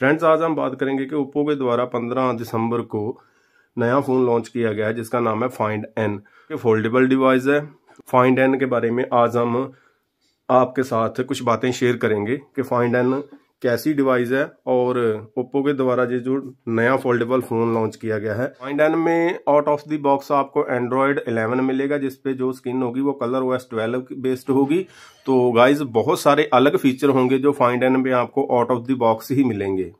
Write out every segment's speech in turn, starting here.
friends आज हम बात करेंगे कि ओप्पो के द्वारा 15 दिसंबर को नया फ़ोन लॉन्च किया गया है जिसका नाम है फाइंड एन ये फोल्डेबल डिवाइस है फाइंड एन के बारे में आज हम आपके साथ कुछ बातें शेयर करेंगे कि फाइंड एन कैसी डिवाइस है और ओप्पो के द्वारा ये जो नया फोल्डेबल फोन लॉन्च किया गया है फाइंड एन में आउट ऑफ द बॉक्स आपको एंड्रॉयड 11 मिलेगा जिसपे जो स्क्रीन होगी वो कलर ओएस 12 बेस्ड होगी तो गाइज बहुत सारे अलग फीचर होंगे जो फाइंड एन में आपको आउट ऑफ द बॉक्स ही मिलेंगे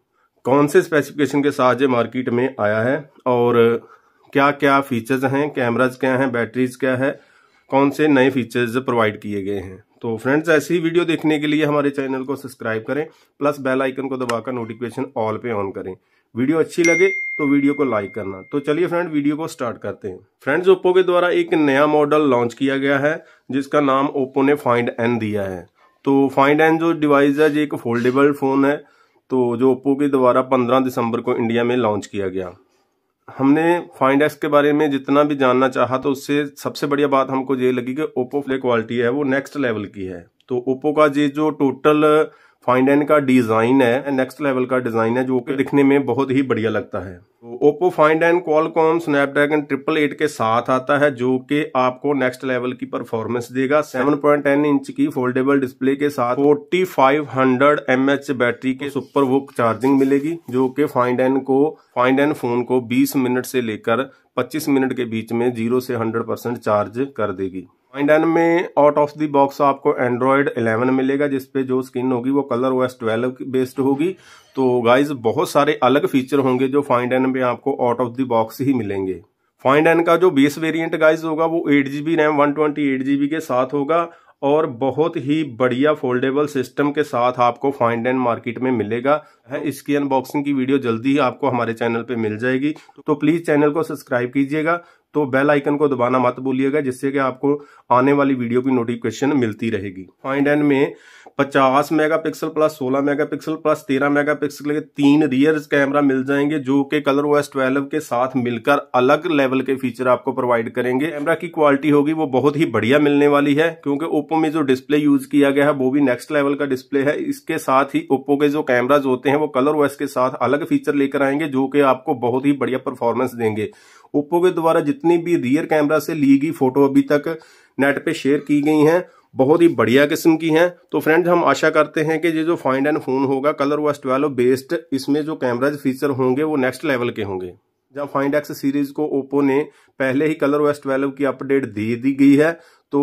कौन से स्पेसिफिकेशन के साथ ये मार्केट में आया है और क्या क्या फीचर्स हैं कैमराज क्या हैं बैटरीज क्या है कौन से नए फीचर्स प्रोवाइड किए गए हैं तो फ्रेंड्स ऐसी वीडियो देखने के लिए हमारे चैनल को सब्सक्राइब करें प्लस बेल आइकन को दबाकर नोटिफिकेशन ऑल पे ऑन करें वीडियो अच्छी लगे तो वीडियो को लाइक करना तो चलिए फ्रेंड वीडियो को स्टार्ट करते हैं फ्रेंड्स ओप्पो के द्वारा एक नया मॉडल लॉन्च किया गया है जिसका नाम ओप्पो ने फाइंड एन दिया है तो फाइंड एन जो डिवाइस है जो एक फोल्डेबल फ़ोन है तो जो ओप्पो के द्वारा पंद्रह दिसंबर को इंडिया में लॉन्च किया गया हमने फाइंड एक्स के बारे में जितना भी जानना चाहा तो उससे सबसे बढ़िया बात हमको ये लगी कि ओप्पो फ्ले क्वालिटी है वो नेक्स्ट लेवल की है तो ओप्पो का ये जो टोटल फाइंड एन का डिजाइन है नेक्स्ट लेवल का डिजाइन है जो कि दिखने में बहुत ही बढ़िया लगता है तो Oppo Find N Qualcomm Snapdragon triple eight के साथ आता है जो कि आपको नेक्स्ट लेवल की परफॉर्मेंस देगा 7.10 इंच की फोल्डेबल डिस्प्ले के साथ 4500 फाइव बैटरी के सुपर वुक चार्जिंग मिलेगी जो कि फाइंड एन को फाइंड एन फोन को बीस मिनट से लेकर पच्चीस मिनट के बीच में जीरो से हंड्रेड चार्ज कर देगी माई में आउट ऑफ द बॉक्स आपको एंड्रॉयड 11 मिलेगा जिसपे जो स्किन होगी वो कलर ओएस 12 बेस्ड होगी तो गाइज बहुत सारे अलग फीचर होंगे जो फाइंड एन में आपको आउट ऑफ द बॉक्स ही मिलेंगे फाइंड एन का जो बेस वेरिएंट गाइज होगा वो eight G B RAM one twenty eight G B के साथ होगा और बहुत ही बढ़िया फोल्डेबल सिस्टम के साथ आपको फाइंड एंड मार्केट में मिलेगा है इसकी अनबॉक्सिंग की वीडियो जल्दी ही आपको हमारे चैनल पे मिल जाएगी तो प्लीज़ चैनल को सब्सक्राइब कीजिएगा तो बेल आइकन को दबाना मत भूलिएगा जिससे कि आपको आने वाली वीडियो की नोटिफिकेशन मिलती रहेगी फाइंड एंड में पचास मेगा पिक्सल प्लस सोलह मेगा पिक्सल प्लस तेरह मेगा पिक्सल के तीन रियर कैमरा मिल जाएंगे जो कि कलर ओएस ट्वेल्व के साथ मिलकर अलग लेवल के फीचर आपको प्रोवाइड करेंगे कैमरा की क्वालिटी होगी वो बहुत ही बढ़िया मिलने वाली है क्योंकि ओप्पो में जो डिस्प्ले यूज किया गया है वो भी नेक्स्ट लेवल का डिस्प्ले है इसके साथ ही ओप्पो के जो कैमराज होते हैं वो कलर ओ के साथ अलग फीचर लेकर आएंगे जो कि आपको बहुत ही बढ़िया परफॉर्मेंस देंगे ओप्पो के द्वारा जितनी भी रियर कैमरा से ली गई फोटो अभी तक नेट पे शेयर की गई हैं बहुत ही बढ़िया किस्म की हैं तो फ्रेंड्स हम आशा करते हैं कि ये जो फाइंड एंड फोन होगा कलर वस ट्वेल्व बेस्ड इसमें जो कैमराज फीचर होंगे वो नेक्स्ट लेवल के होंगे जब फाइंड एक्स सीरीज को ओप्पो ने पहले ही कलर वेस्ट ट्वेल्व की अपडेट दे दी गई है तो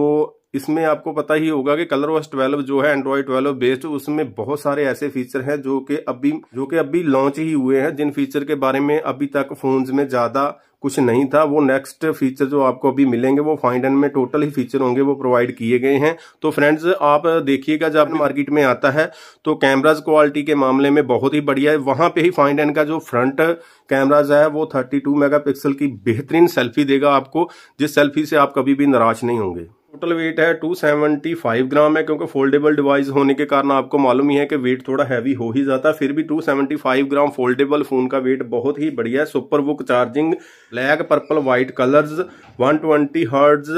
इसमें आपको पता ही होगा कि कलर वेस्ट ट्वेल्व जो है एंड्रॉयड ट्वेल्व बेस्ड उसमें बहुत सारे ऐसे फीचर हैं जो कि अभी जो कि अभी लॉन्च ही हुए हैं जिन फीचर के बारे में अभी तक फोन्स में ज्यादा कुछ नहीं था वो नेक्स्ट फीचर जो आपको अभी मिलेंगे वो फाइंड एंड में टोटल ही फीचर होंगे वो प्रोवाइड किए गए हैं तो फ्रेंड्स आप देखिएगा जब मार्केट में आता है तो कैमराज क्वालिटी के मामले में बहुत ही बढ़िया है वहां पे ही फाइंड एंड का जो फ्रंट कैमराज है वो 32 मेगापिक्सल की बेहतरीन सेल्फी देगा आपको जिस सेल्फी से आप कभी भी निराश नहीं होंगे टोटल वेट है 275 ग्राम है क्योंकि फोल्डेबल डिवाइस होने के कारण आपको मालूम ही है कि वेट थोड़ा हैवी हो ही जाता है फिर भी 275 ग्राम फोल्डेबल फोन का वेट बहुत ही बढ़िया है सुपर बुक charging black purple white colours 120 twenty hertz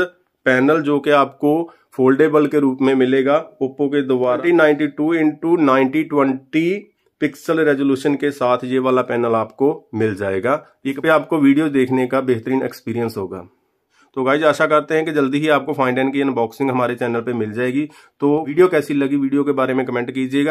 panel जो कि आपको फोल्डेबल के रूप में मिलेगा ओप्पो के द्वारा नाइन्टी टू पिक्सल रेजोल्यूशन के साथ ये वाला पैनल आपको मिल जाएगा ये आपको वीडियो देखने का बेहतरीन एक्सपीरियंस होगा तो गाइज आशा करते हैं कि जल्दी ही आपको फाइंड एंड की अनबॉक्सिंग हमारे चैनल पर मिल जाएगी तो वीडियो कैसी लगी वीडियो के बारे में कमेंट कीजिएगा